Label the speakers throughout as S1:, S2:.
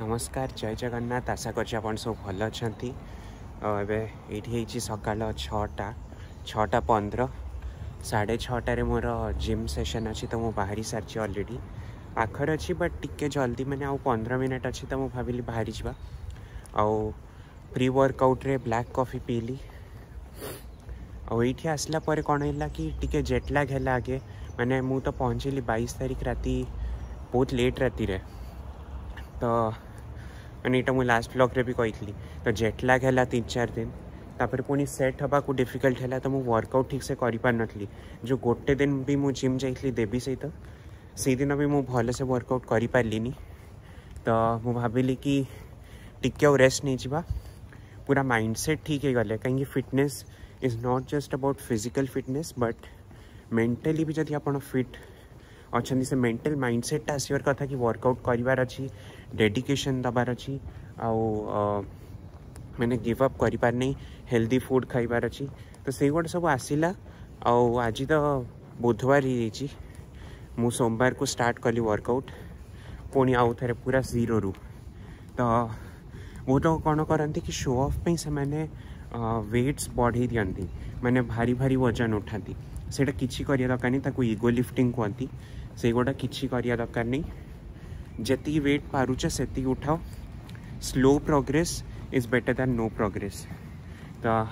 S1: ନମସ୍କାର ଜୟ ଜଗନ୍ନାଥ ଆଶା କରୁଛି ଆପଣ ସବୁ ଭଲ ଅଛନ୍ତି ଆଉ ଏବେ ଏଇଠି ହେଇଛି ସକାଳ ଛଅଟା ଛଅଟା ପନ୍ଦର ସାଢ଼େ ଛଅଟାରେ ମୋର ଜିମ୍ ସେସନ୍ ଅଛି ତ ମୁଁ ବାହାରି ସାରିଛି ଅଲରେଡ଼ି ପାଖରେ ଅଛି ବଟ୍ ଟିକେ ଜଲ୍ଦି ମାନେ ଆଉ ପନ୍ଦର ମିନିଟ୍ ଅଛି ତ ମୁଁ ଭାବିଲି ବାହାରି ଯିବା ଆଉ ପ୍ରି ୱାର୍କଆଉଟ୍ରେ ବ୍ଲାକ୍ କଫି ପିଇଲି ଆଉ ଏଇଠି ଆସିଲା ପରେ କ'ଣ ହେଲା କି ଟିକେ ଜେଟ୍ ଲାଗ୍ ହେଲା ଆଗେ ମାନେ ମୁଁ ତ ପହଞ୍ଚିଲି ବାଇଶ ତାରିଖ ରାତି ବହୁତ ଲେଟ୍ ରାତିରେ ତ मैंने यहाँ मुझे लास्ट ब्लग्रे भी कही तो जेट लैग है तीन चार दिन तापर पुणी सेट हाँ को डिफिकल्ट है तो मुझे वर्कआउट ठीक से करी जो गोटे दिन भी मुझे जिम जा देवी सहित से दिन भी मुझे भल से वर्कआउट करी तो मुझे भाविली कि टी रेस्ट नहीं जावा पूरा माइंड सेट ठीक है गले कहीं fitness is not just about physical fitness but mentally भी जब आप फिट अच्छा से मेन्टाल माइंडसेटा आसवर कथा कि वर्कआउट करार अच्छी डेडिकेसन दबार अच्छी आउ मैंने गिव अप नहीं हेल्दी फुड खाइबार अच्छी तो से गुट सब आसला आज तो बुधवार ही मु सोमवार को स्टार्ट कली वर्कआउट पुणी आउ थे पूरा जीरो रु तो बहुत लोग कौन करती कि शो अफ से वेट्स बढ़े दिखती मैंने भारी भारी वजन उठाती सेटा किसी दरकार नहीं इगो लिफ्टिंग कहती से गुड़ा कि दरकार नहीं जी वेट पार से उठाओ slow progress is better than no progress तो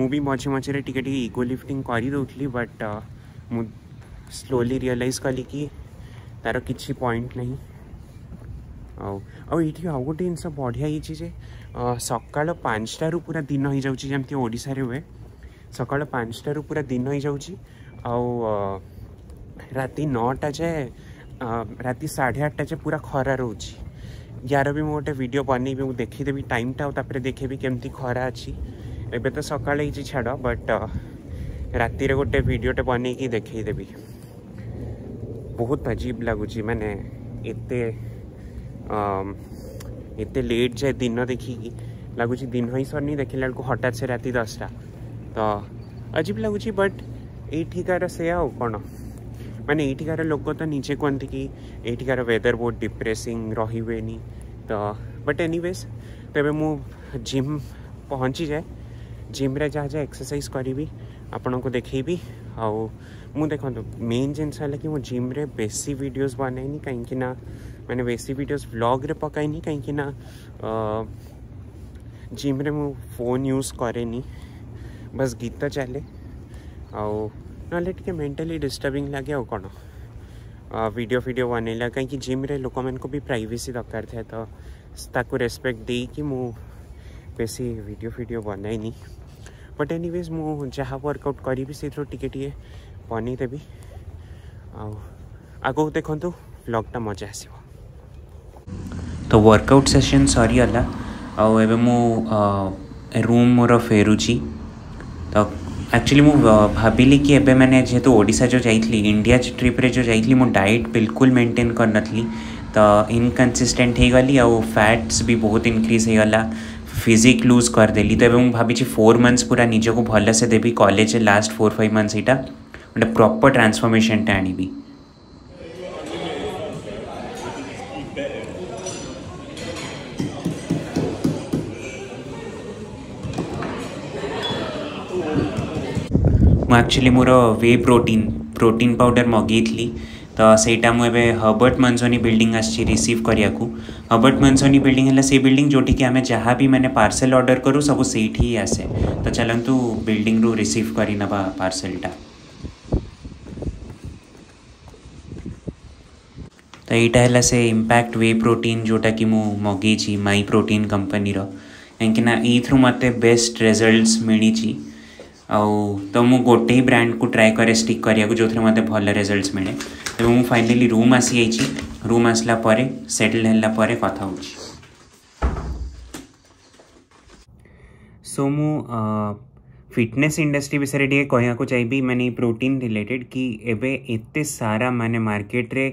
S1: मुझे मझे मझे टे इगो लिफ्टिंग करदे बट मु स्लोली रियलाइज कली कि तार कि पॉइंट नहीं आठ आउ गोटे जिनस बढ़िया ही सका पाँचटू पूरा दिन हो जाए ओडा हुए सका रू पूरा दिन ही जा राति नौटा जाए रात साढ़े आठटा जाए पूरा खरा रोच यार भी मुझे गोटे भिड बन मुझे देखीदेवी टाइमटा टापर देखेबी केमती खरा अच्छी एबे तो सका छाड़ बट रातिर गोटे भिडटे बनई देखेदेवी बहुत अजीब लगुच मैंने ये लेट जाए दिन देखिकी लगुच दिन ही सरनी देखला बेलू हटात से राति दसटा तो अजीब लगुच बट यठिकार से कौन मैंने यठिकार लोक तो निजे कहते कि यठिकार वेदर बहुत डिप्रेसिंग रही हुए तो बट एनिवेज तेज मु जिम पहुँची जाए जिम्रे जहाँ जहाँ एक्सरसाइज करी आपण को देखी आ देख मेन जिनस कि मुझे जिम्रे बेसी भिडियोज बनाए कहीं मैंने बेसी भिडियोज ब्लग्रे पकनी कहीं जिम्रे मु फोन यूज कैनी बस गीत चले आए मेन्टाली डिस्टर्बिंग लगे आ कौन वीडियो फिडियो बनला कहीं जिम्रे लोक मैं भी प्राइवेसी दरकार थे तो ताको रेस्पेक्ट दे कि मु बेस वीडियो फिडियो बनाएनि बट एनिवेज मुझ वर्कआउट करी से टे बनदेवी आगे देखु ब्लगटा मजा आस तो वर्कआउट सेसन सरगला आ रूम मोर फेरुची तो एक्चुअली मु भाविली कि एबे मैंने जेतु तो ओडिसा जो जाई इंडिया ट्रिप्रे जो जाई डाइट बिल्कुल मेन्टेन कर नथली तो इनकनसिस्टेंट हो गली आ फैट्स भी बहुत इंक्रीज हो गला फिजिक लूज करदेली तो एवं भाभी फोर मंथ्स पूरा निजो को भल से देबी college last four five months यहाँ गोटे प्रपर ट्रांसफॉर्मेशन टे आनी मुझुअली मोर वे प्रोटीन प्रोटीन पाउडर मगे तो सहीटा मुझे हबर्ट मंजोनी बिल्डिंग आसीव करा हबर्ट मंजोनी बिल्डिंग है से बिल्डिंग जोटी कि आम जहाँ भी मैंने पार्सल अर्डर करूँ सब से ही आसे तो चलतु बिल्डिंग रू रिसीव कर पार्सलटा तो यहाँ है से इंपैक्ट वे प्रोटीन जोटा कि मगे माई प्रोटीन कंपनीर कहीं थ्रु मत बेस्ट रेजल्ट मिली आउ तो मु गोटे ब्रांड को ट्राए कैर स्टिक करा जो थे मतलब भल रेजल्ट मिले तो मुझे फाइनाली रूम आसी जाइए रूम आसला सेटल है कथ हो सो मु फिटनेस इंडस्ट्री विषय कह चाहिए मैंने प्रोटीन रिलेटेड कि एत सारा मान मार्केट रे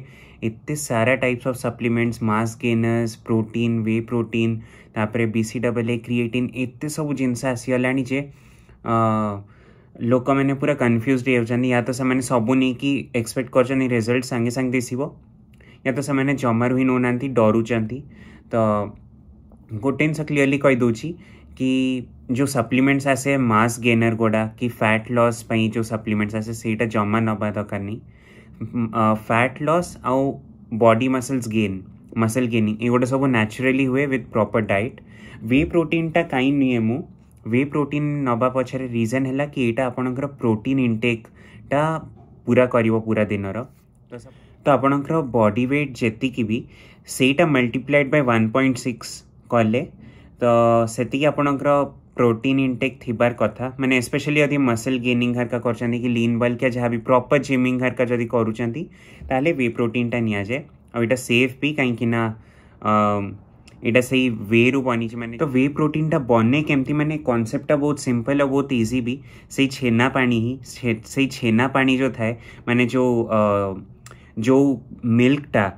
S1: एत सारा types of supplements mass gainers protein whey protein तापर बीसीडब्ल्यू क्रिएटिन एत सब जिनस आसीगला ଲୋକମାନେ ପୁରା କନଫ୍ୟୁଜ୍ ହେଉଛନ୍ତି ୟା ତ ସେମାନେ ସବୁ ନେଇକି ଏକ୍ସପେକ୍ଟ କରୁଛନ୍ତି ରେଜଲ୍ଟ ସାଙ୍ଗେ ସାଙ୍ଗେ ଦିଶିବ ୟା ତ ସେମାନେ ଜମାରୁ ହିଁ ନେଉନାହାନ୍ତି ଡରୁଛନ୍ତି ତ ଗୋଟେ ଜିନିଷ କ୍ଲିଅରଲି କହିଦେଉଛି କି ଯେଉଁ ସପ୍ଲିମେଣ୍ଟସ୍ ଆସେ ମାସ୍ ଗେନର୍ ଗୁଡ଼ା କି ଫ୍ୟାଟ୍ ଲସ୍ ପାଇଁ ଯେଉଁ ସପ୍ଲିମେଣ୍ଟସ୍ ଆସେ ସେଇଟା ଜମା ନେବା ଦରକାର ନାହିଁ ଫ୍ୟାଟ୍ ଲସ୍ ଆଉ body muscles gain muscle gaining ଏଗୁଡ଼ା ସବୁ ନ୍ୟାଚୁରାଲି ହୁଏ ୱିଥ୍ ପ୍ରପର୍ ଡାଏଟ୍ ୱେ ପ୍ରୋଟିନ୍ଟା କାହିଁ ନିଏ ମୁଁ वे प्रोटीन नवा पचर रिजन है कि यहाँ आपण प्रोटीन इनटेक्टा पूरा कर पूरा दिन तो आपण बॉडी वेट जी भी सहीटा multiplied by one point six कले तो से आपण प्रोटीन इनटेक् थार कथ मैंने एस्पेसली यदि मसल गेनिंग हरका कर लीन बल्किया जहाँ भी प्रॉपर जिमिंग हरका जब करोटीनटा निजाए आईटा सेफ भी कहीं एटा से वे रू बनी मैंने तो वे प्रोटीन टा बने केमती मैंने कनसेप्टा बहुत सिंपल और बहुत इजी भी सही छेना पानी ही से, छेना पानी जो थाए मैंने जो आ, जो मिल्कटा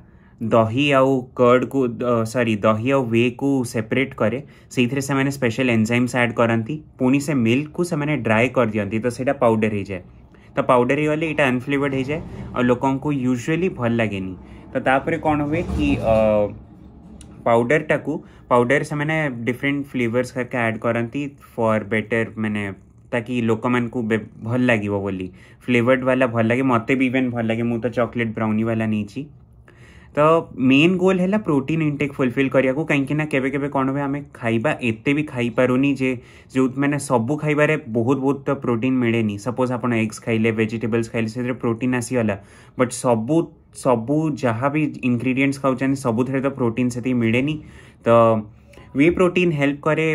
S1: दही आउ कर्ड को सॉरी दही आउ वे को सेपरेट करे से मैंने स्पेशल एंजाइम्स ऐड करती पुणी से मिल्क को मैंने ड्राए कर दिखती तो सेटा पाउडर हो जाए तो पाउडर गले ये अनफ्लेवर्ड हो जाए और लोक यूजुअली भल लगे तो तापर कौन हुए कि पाउडर टाक पाउडर से मैंने डिफरेंट फ्लेवर्स करके ऐड करती फॉर बेटर मैंने ताकि लोक मानक भल लगे बोली फ्लेवर्ड वाला भल लगे मत भी इवेन भल लगे मुझे चकोलेट चॉकलेट ब्राउनी वाला नहीं तो मेन गोल है प्रोटीन इनटेक फुलफिल करने को कहीं के कौन हुए आम खाइबा एत भी खाई पारूनी जे जो मैंने सब खाइबार बहुत बहुत तो प्रोटीन मिले नहीं सपोज आप एग्स खाइले वेजिटेबल्स खाइले से प्रोटीन आसीगला बट सब सबु जहाँ भी इनग्रीडियंट्स खाऊ सबुरी तो प्रोटीन से मिले तो वे प्रोटीन हेल्प कै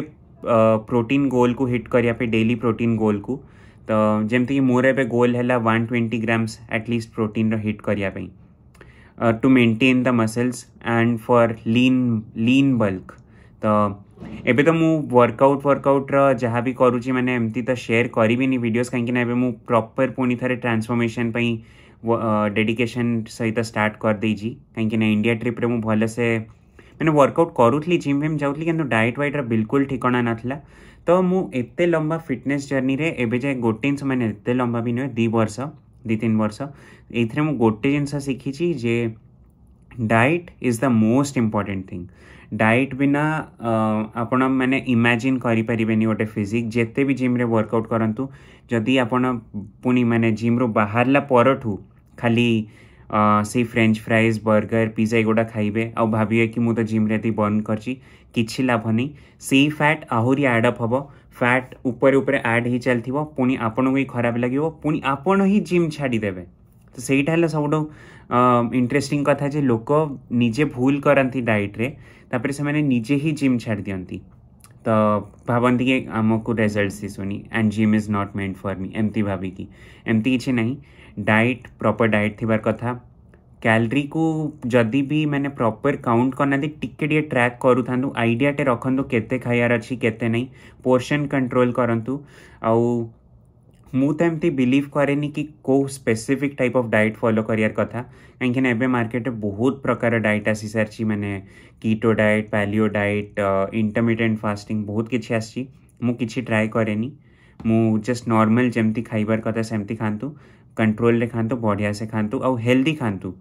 S1: प्रोटीन गोल को हिट करिया पे डेली प्रोटीन गोल को तो जमती मोर ए गोल है one twenty grams at least protein रो हिट करने to maintain the muscles and for lean lean bulk तो ए तो मुझ वर्कआउट वर्कआउट जहाँ भी करुच्ची मैंने एमती तो शेयर करी भी नहीं भिडियो कहीं प्रपर पुणी थे ट्रांसफर्मेसन डेडिकेशन सहित स्टार्ट करदे कहीं इंडिया ट्रिप्रे मुझे भलसे मैंने वर्कआउट करुली जिम फिम जाऊली कि डाएट व्वैट्र बिल्कुल ठिकना नाला तो मुझे लंबा फिटनेस जर्नी रे एबे जाए गोटे जिनस मैंने एत लंबा भी नुहे दी वर्ष दी तीन वर्ष ये मुझे गोटे जिनस शिखी जे diet is the most important thing diet बिना आप मैंने इमाजिन करें गोटे फिजिक जिते भी जिम्रे वर्कआउट करूँ जदि आप मैंने जिम्रु बाहर ला परठू खाली से फ्रेंच फ्राइज बर्गर पिज्जा एगुटा खाइबे आ भावे कि मुझे जिम्रे बंद कर लाभ नहीं से फैट आहरी आडअप हम फैट ऊपर उपर आड ही चल थी पुणी आपण को ही खराब लगे पुणी आपण ही जिम छाड़ीदे तो सहीटा सब इंटरेस्टिंग इंटरेस्ट जो लोक निजे भूल करती डाइट्रेपर से निजे ही जिम छाड़ दिखती तो भावती कि आमको रेजल्ट सुनी and gym is not made for me एमती भाविकी की एमती किसी नहीं डाइट प्रॉपर डाइट थी कथा कैलोरी को जदि भी मैंने प्रॉपर काउंट करना टिके टे ट्रैक करू था आईडिया टे रखु के खाइबार अच्छी के पोर्शन कंट्रोल करूँ आउ मुझे एमती बिलिव कैरेनि कि कौ specific type of diet follow करार कथा कहीं एवं मार्केट बहुत प्रकार डाएट आसी सारी मैंने keto diet paleo diet intermittent fasting बहुत किसी आसी मुझे ट्राए कैरेनि मुझ जस्ट नर्माल जमी खाइबार कथा सेमती खात कंट्रोल खातु बढ़िया से खातु आउ हेल्दी खातु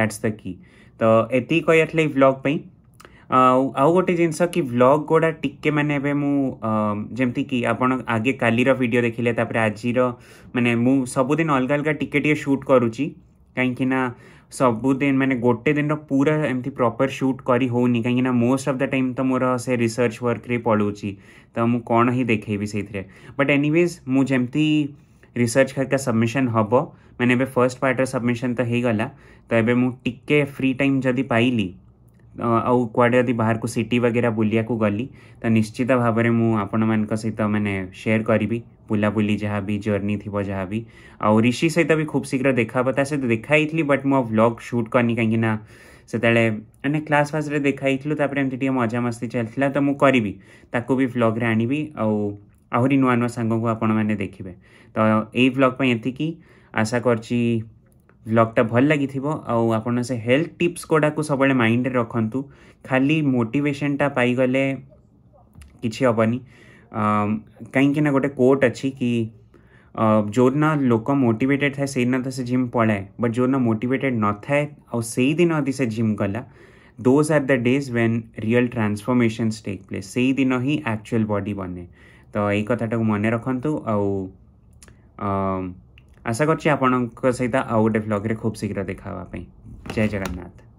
S1: दैट्स द की तो ये कही ब्लग पर आउ गोटे जिनस कि ब्लग गुड़ा टिके मैंने जमती कि आप आगे कालीर भिड देखिले आज मानने सबुदिन अलग अलग टिके टे सुट करुच्ची कहीं सबुदिन मैंने गोटे दिन पूरा एमती प्रपर सुट करी हो कहीं मोस्ट अफ द टाइम तो मोर से रिसर्च वर्क पड़ू तो मुझे कौन ही देखेबी से बट एनिवेज मुझे रिसर्च करका सबमिशन हम मैंने फर्स्ट पार्टर सबमिशन तो होगा तो ए फ्री टाइम जदि पाइली ଆଉ କୁଆଡ଼େ ଯଦି ବାହାରକୁ ସିଟି ବଗେରା ବୁଲିବାକୁ ଗଲି ତ ନିଶ୍ଚିତ ଭାବରେ ମୁଁ ଆପଣମାନଙ୍କ ସହିତ ମାନେ ସେୟାର କରିବି ବୁଲାବୁଲି ଯାହା ବି ଜର୍ଣ୍ଣି ଥିବ ଯାହା ବି ଆଉ ରିଷି ସହିତ ବି ଖୁବ୍ ଶୀଘ୍ର ଦେଖା ହେବ ତା ସହିତ ଦେଖା ହେଇଥିଲି ବଟ୍ ମୁଁ ଆଉ ଭ୍ଲଗ୍ ସୁଟ୍ କରିନି କାହିଁକି ନା ସେତେବେଳେ ମାନେ କ୍ଲାସ୍ ଫ୍ଲାସ୍ରେ ଦେଖା ହେଇଥିଲୁ ତାପରେ ଏମିତି ଟିକେ ମଜାମସ୍ତି ଚାଲିଥିଲା ତ ମୁଁ କରିବି ତାକୁ ବି ଭ୍ଲଗ୍ରେ ଆଣିବି ଆଉ ଆହୁରି ନୂଆ ନୂଆ ସାଙ୍ଗଙ୍କୁ ଆପଣମାନେ ଦେଖିବେ ତ ଏଇ ଭ୍ଲଗ୍ ପାଇଁ ଏତିକି ଆଶା କରୁଛି ब्लगटा भल लगी आपल्थ टीप्स गुड़ाक सब माइंड रखु खाली मोटेसनटा पाईगले कि हेनी कहीं गोटे कोट अच्छी कि जो दिन लोक मोटेटेड थाए से तो सी जिम पढ़ाए बट जोदिन मोटेटेड न थाए आई दिन यदि से जिम गला those are the days when real transformation take place से ही दिन ही एक्चुअल बॉडी बने तो यही कथाटा को मन रखु आ ଆଶା କରୁଛି ଆପଣଙ୍କ ସହିତ ଆଉ ଗୋଟେ ଭ୍ଲଗ୍ରେ ଖୁବ୍ ଶୀଘ୍ର ଦେଖା ହେବା ପାଇଁ ଜୟ ଜଗନ୍ନାଥ